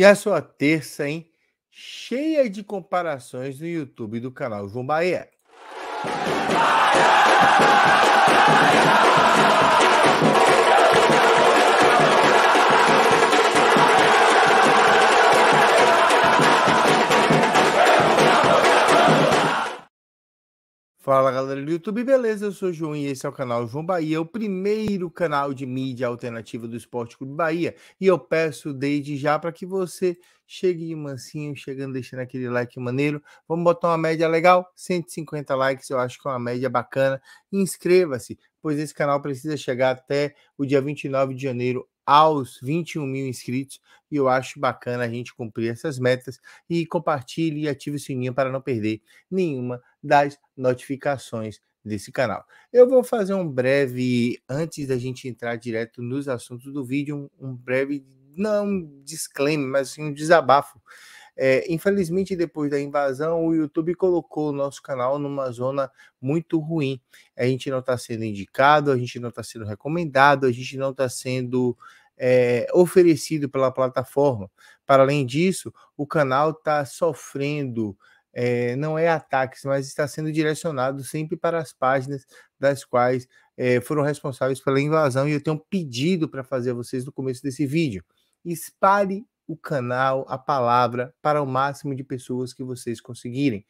e a sua terça, hein? Cheia de comparações no YouTube do canal João Bahia. Fala galera do YouTube, beleza? Eu sou o João e esse é o canal João Bahia, o primeiro canal de mídia alternativa do Esporte Clube Bahia. E eu peço desde já para que você chegue de mansinho, chegando, deixando aquele like maneiro. Vamos botar uma média legal? 150 likes, eu acho que é uma média bacana. Inscreva-se, pois esse canal precisa chegar até o dia 29 de janeiro aos 21 mil inscritos. E eu acho bacana a gente cumprir essas metas. E compartilhe e ative o sininho para não perder nenhuma das notificações desse canal. Eu vou fazer um breve, antes da gente entrar direto nos assuntos do vídeo, um, breve, não um disclaimer, mas sim um desabafo é, infelizmente, depois da invasão, o YouTube colocou o nosso canal numa zona muito ruim. A gente não está sendo indicado, a gente não está sendo recomendado, a gente não está sendo é, oferecido pela plataforma. Para além disso, o canal está sofrendo. É, não é ataques, mas está sendo direcionado sempre para as páginas das quais é, foram responsáveis pela invasão. E eu tenho um pedido para fazer a vocês no começo desse vídeo. Espalhe o canal, a palavra para o máximo de pessoas que vocês conseguirem.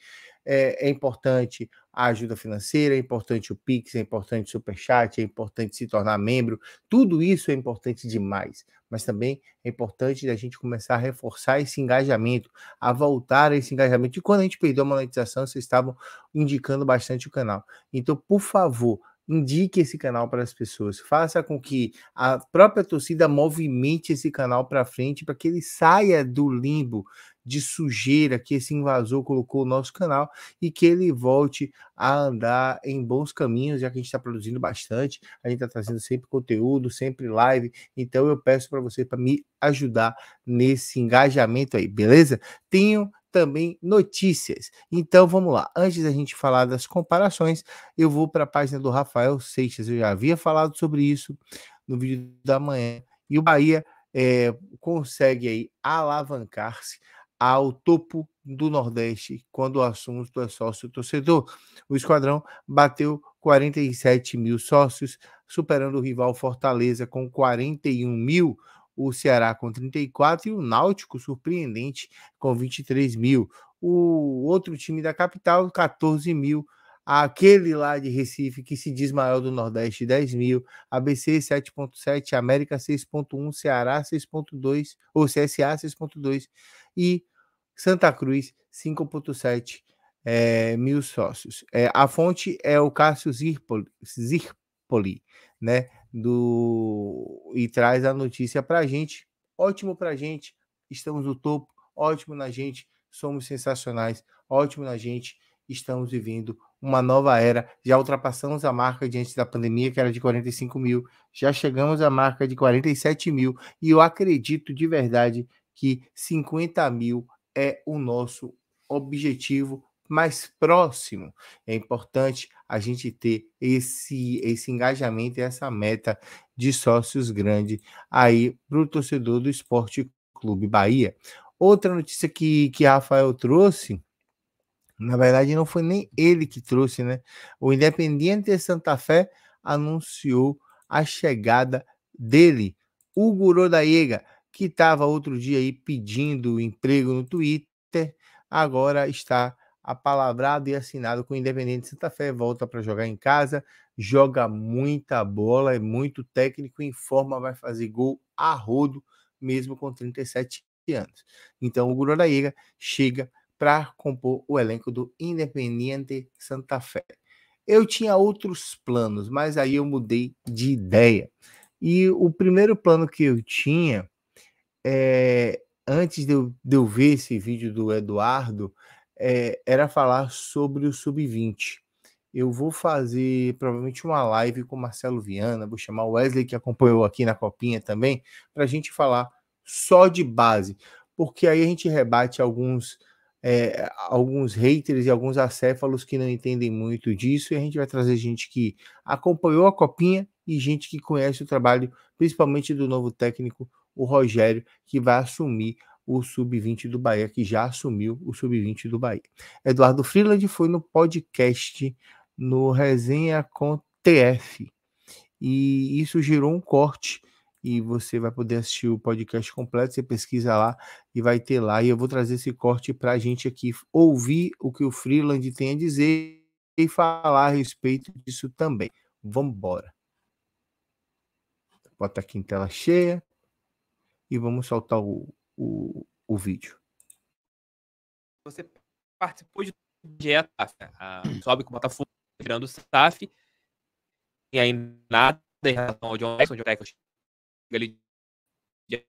É, é importante a ajuda financeira, é importante o Pix, é importante o Superchat, é importante se tornar membro. Tudo isso é importante demais. Mas também é importante a gente começar a reforçar esse engajamento, a voltar a esse engajamento. E quando a gente perdeu a monetização, vocês estavam indicando bastante o canal. Então, por favor, indique esse canal para as pessoas, faça com que a própria torcida movimente esse canal para frente para que ele saia do limbo de sujeira que esse invasor colocou no nosso canal e que ele volte a andar em bons caminhos, já que a gente está produzindo bastante, a gente está trazendo sempre conteúdo, sempre live. Então eu peço para você para me ajudar nesse engajamento aí, beleza? Tenho também notícias. Então vamos lá. Antes da gente falar das comparações, eu vou para a página do Rafael Seixas. Eu já havia falado sobre isso no vídeo da manhã. E o Bahia é, consegue aí alavancar-se ao topo do Nordeste quando o assunto é sócio torcedor. O esquadrão bateu 47 mil sócios, superando o rival Fortaleza com 41 mil o Ceará com 34 e o Náutico, surpreendente, com 23 mil. O outro time da capital, 14 mil. Aquele lá de Recife, que se diz maior do Nordeste, 10 mil. ABC 7,7, América 6,1, Ceará 6,2, ou CSA 6,2 e Santa Cruz 5,7 é, eh, mil sócios. É, a fonte é o Cássio Zirpoli, Zirpoli né? do e traz a notícia para a gente. Ótimo para a gente, estamos no topo. Ótimo na gente, somos sensacionais. Ótimo na gente, estamos vivendo uma nova era. Já ultrapassamos a marca de antes da pandemia, que era de 45 mil. Já chegamos à marca de 47 mil. E eu acredito de verdade que 50 mil é o nosso objetivo mais próximo. É importante a gente ter esse, esse engajamento e essa meta de sócios grande aí para o torcedor do Esporte Clube Bahia. Outra notícia que, que Rafael trouxe, na verdade não foi nem ele que trouxe, né? O Independiente Santa Fé anunciou a chegada dele, da Rodaiega, que estava outro dia aí pedindo emprego no Twitter, agora está apalavrado e assinado com o Independente Santa Fé, volta para jogar em casa, joga muita bola, é muito técnico, em forma, vai fazer gol a rodo, mesmo com 37 anos. Então o Iga chega para compor o elenco do Independiente Santa Fé. Eu tinha outros planos, mas aí eu mudei de ideia. E o primeiro plano que eu tinha, é, antes de eu, de eu ver esse vídeo do Eduardo, é, era falar sobre o sub-20. Eu vou fazer provavelmente uma live com o Marcelo Viana, vou chamar o Wesley, que acompanhou aqui na Copinha também, para a gente falar só de base, porque aí a gente rebate alguns. É, alguns haters e alguns acéfalos que não entendem muito disso, e a gente vai trazer gente que acompanhou a copinha e gente que conhece o trabalho, principalmente do novo técnico, o Rogério, que vai assumir o sub-20 do Bahia, que já assumiu o sub-20 do Bahia. Eduardo Freeland foi no podcast no Resenha com TF. E isso gerou um corte e você vai poder assistir o podcast completo. Você pesquisa lá e vai ter lá. E eu vou trazer esse corte para a gente aqui ouvir o que o Freeland tem a dizer e falar a respeito disso também. Vamos embora. Bota aqui em tela cheia e vamos soltar o o, o vídeo. Você participou de dieta, a, sobe com o Botafogo, virando o SAF, e aí nada em relação ao John Jackson, John Jackson ali dia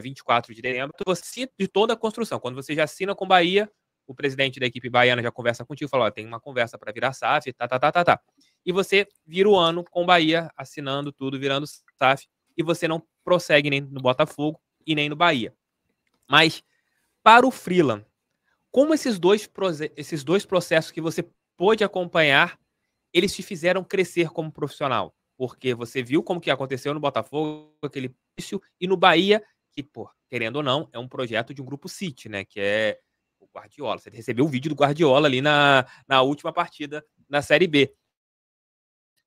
24 de dezembro, então, você de toda a construção, quando você já assina com Bahia, o presidente da equipe baiana já conversa contigo, fala, ó, tem uma conversa para virar SAF, tá, tá, tá, tá, tá. E você vira o ano com Bahia, assinando tudo, virando SAF, e você não prossegue nem no Botafogo e nem no Bahia. Mas para o freelan, como esses dois, esses dois processos que você pôde acompanhar, eles te fizeram crescer como profissional? Porque você viu como que aconteceu no Botafogo, aquele início, e no Bahia, que, pô, querendo ou não, é um projeto de um grupo City, né? Que é o Guardiola. Você recebeu o vídeo do Guardiola ali na, na última partida na Série B.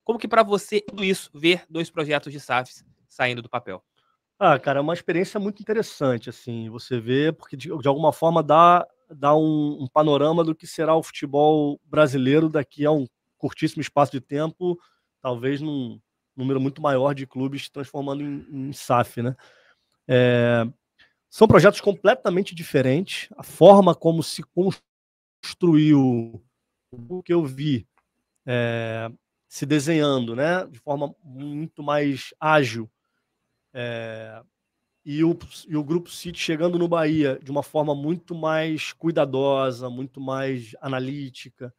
Como que para você tudo isso ver dois projetos de SAFs saindo do papel? Ah, cara, é uma experiência muito interessante, assim, você vê, porque de, de alguma forma dá, dá um, um, panorama do que será o futebol brasileiro daqui a um curtíssimo espaço de tempo, talvez num número muito maior de clubes transformando em, em SAF, né? É, são projetos completamente diferentes, a forma como se construiu o que eu vi é, se desenhando, né, de forma muito mais ágil, é, e, o, e o Grupo City chegando no Bahia de uma forma muito mais cuidadosa, muito mais analítica.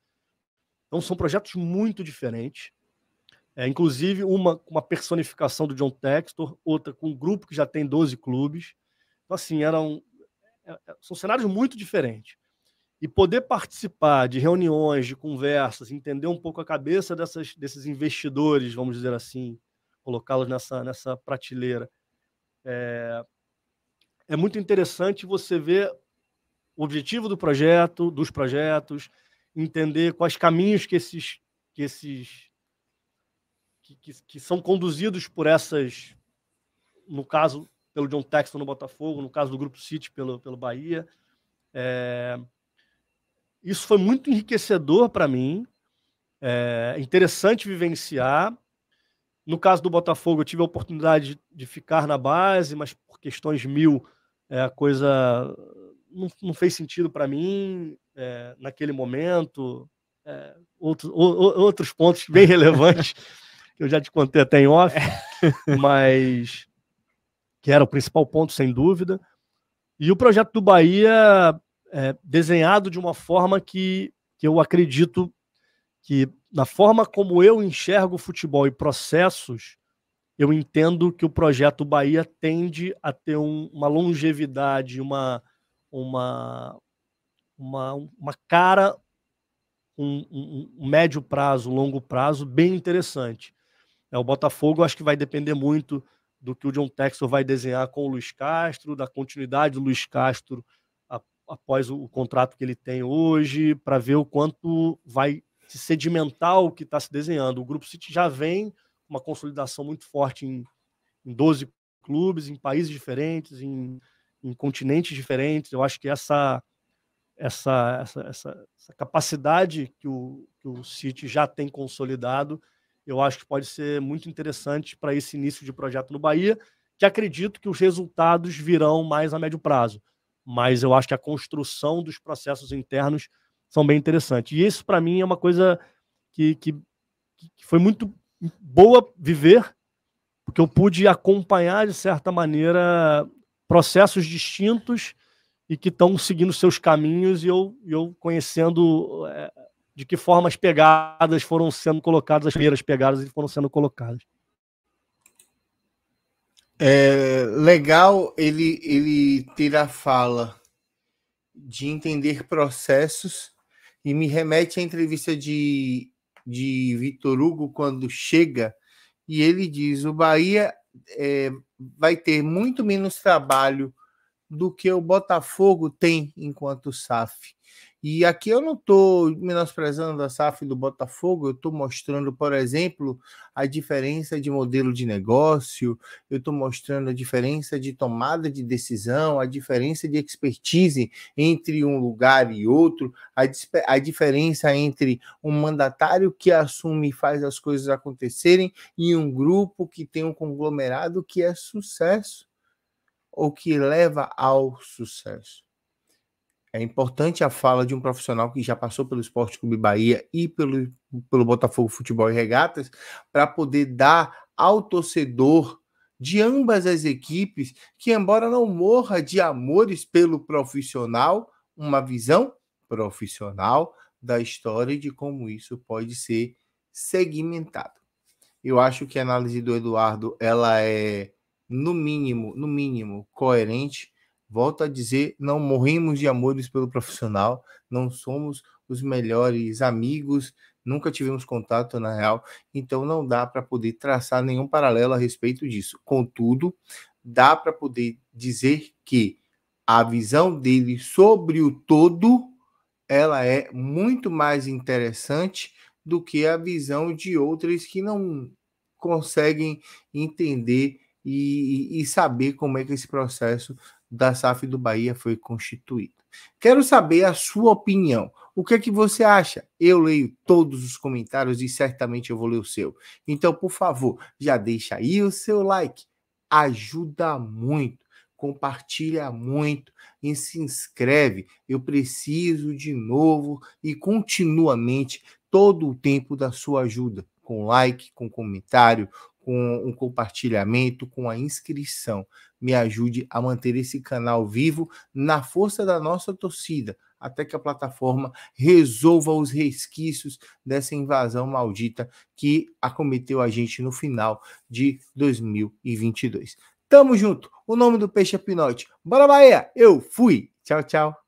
Então, são projetos muito diferentes. É, inclusive, uma uma personificação do John Textor, outra com um grupo que já tem 12 clubes. Então, assim, eram, é, é, são cenários muito diferentes. E poder participar de reuniões, de conversas, entender um pouco a cabeça dessas, desses investidores, vamos dizer assim, colocá-los nessa, nessa prateleira. É, é muito interessante você ver o objetivo do projeto, dos projetos, entender quais caminhos que esses que esses que, que, que, são conduzidos por essas, no caso pelo John Texton no Botafogo, no caso do Grupo City pelo pelo Bahia. É, isso foi muito enriquecedor para mim. É interessante vivenciar no caso do Botafogo, eu tive a oportunidade de ficar na base, mas por questões mil, é, a coisa não, não fez sentido para mim é, naquele momento. É, outro, o, outros pontos bem relevantes, que eu já te contei até em off, é. mas que era o principal ponto, sem dúvida. E o projeto do Bahia, é, desenhado de uma forma que, que eu acredito que na forma como eu enxergo futebol e processos, eu entendo que o projeto Bahia tende a ter um, uma longevidade, uma, uma, uma, uma cara, um, um, um, médio prazo, longo prazo bem interessante. É, o Botafogo acho que vai depender muito do que o John Texel vai desenhar com o Luiz Castro, da continuidade do Luiz Castro após o contrato que ele tem hoje, para ver o quanto vai esse sedimental que está se desenhando. O Grupo City já vem uma consolidação muito forte em, em 12 clubes, em países diferentes, em, em continentes diferentes. Eu acho que essa essa, essa, essa, essa, capacidade que o, que o City já tem consolidado, eu acho que pode ser muito interessante para esse início de projeto no Bahia, que acredito que os resultados virão mais a médio prazo. Mas eu acho que a construção dos processos internos são bem interessantes. E isso, para mim, é uma coisa que, que, que foi muito boa viver, porque eu pude acompanhar, de certa maneira, processos distintos e que estão seguindo seus caminhos e eu, eu conhecendo é, de que forma as pegadas foram sendo colocadas, as primeiras pegadas e foram sendo colocadas. É legal ele, ele ter a fala de entender processos e me remete à entrevista de, de Vitor Hugo quando chega e ele diz: o Bahia é, vai ter muito menos trabalho do que o Botafogo tem enquanto SAF. E aqui eu não estou menosprezando a SAF do Botafogo, eu estou mostrando, por exemplo, a diferença de modelo de negócio, eu estou mostrando a diferença de tomada de decisão, a diferença de expertise entre um lugar e outro, a, a diferença entre um mandatário que assume e faz as coisas acontecerem e um grupo que tem um conglomerado que é sucesso ou que leva ao sucesso. É importante a fala de um profissional que já passou pelo Esporte Clube Bahia e pelo, pelo Botafogo Futebol e Regatas para poder dar ao torcedor de ambas as equipes que, embora não morra de amores pelo profissional, uma visão profissional da história e de como isso pode ser segmentado. Eu acho que a análise do Eduardo ela é no mínimo, no mínimo, coerente. Volto a dizer, não morremos de amores pelo profissional, não somos os melhores amigos, nunca tivemos contato na real, então não dá para poder traçar nenhum paralelo a respeito disso. Contudo, dá para poder dizer que a visão dele sobre o todo ela é muito mais interessante do que a visão de outras que não conseguem entender e, e saber como é que esse processo da SAF do Bahia foi constituído. Quero saber a sua opinião. O que é que você acha? Eu leio todos os comentários e certamente eu vou ler o seu. Então, por favor, já deixa aí o seu like. Ajuda muito, compartilha muito e se inscreve. Eu preciso de novo e continuamente todo o tempo da sua ajuda, com like, com comentário, com um compartilhamento, com a inscrição. Me ajude a manter esse canal vivo na força da nossa torcida, até que a plataforma resolva os resquícios dessa invasão maldita que acometeu a gente no final de 2022. Tamo junto. O nome do peixe é Pinote. Bora Bahia. Eu fui. Tchau, tchau.